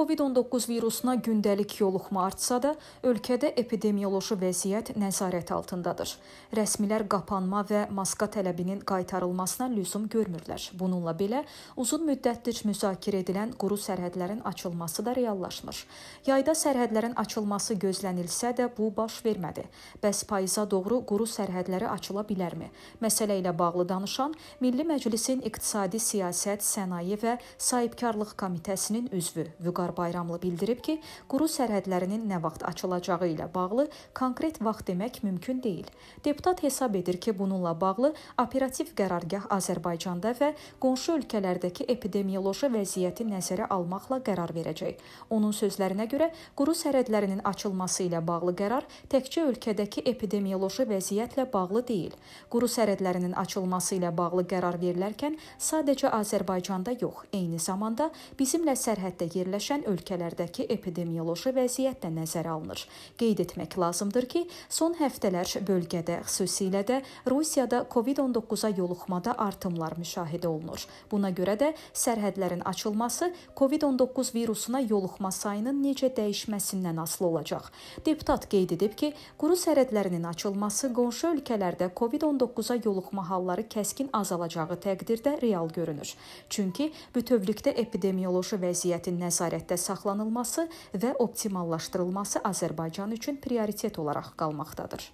COVID-19 virusuna gündəlik yoluxma artsa da, ölkədə epidemioloji vəziyyət nəzarət altındadır. Rəsmilər qapanma və maska tələbinin qaytarılmasına lüzum görmürlər. Bununla belə, uzun müddətdir müzakirə edilən quru sərhədlərin açılması da reallaşmır. Yayda sərhədlərin açılması gözlənilsə də, bu baş vermədi. Bəs payıza doğru quru sərhədləri açıla bilərmi? Məsələ ilə bağlı danışan Milli Məclisin İqtisadi Siyasət, Sənaye və Sahibkarlıq Komitəsinin üzvü Vüqar Sardar Bayramlı bildirib ki, quru sərhədlərinin nə vaxt açılacağı ilə bağlı konkret vaxt demək mümkün deyil. Deputat hesab edir ki, bununla bağlı operativ qərargah Azərbaycanda və qonşu ölkələrdəki epidemioloji vəziyyəti nəzərə almaqla qərar verəcək. Onun sözlərinə görə, quru sərhədlərinin açılması ilə bağlı qərar təkcə ölkədəki epidemioloji vəziyyətlə bağlı deyil. Quru sərhədlərinin açılması ilə bağlı qərar verilərkən sadəcə Azərbaycanda yox, eyni zamanda bizimlə sərhəddə yerləşən gəlişən ölkələrdəki epidemioloji vəziyyət də nəzərə alınır. Qeyd etmək lazımdır ki, son həftələr bölgədə, xüsusilə də Rusiyada COVID-19-a yoluxmada artımlar müşahidə olunur. Buna görə də sərhədlərin açılması COVID-19 virusuna yoluxma sayının necə dəyişməsindən asılı olacaq. Deputat qeyd edib ki, quru sərhədlərinin açılması qonşu ölkələrdə COVID-19-a yoluxma halları kəskin azalacağı təqdirdə real görünür. Çünki bütövlükdə epidemioloji vəziyyətin nəzarəti nəzarətdə saxlanılması və optimallaşdırılması Azərbaycan üçün prioritet olaraq qalmaqdadır.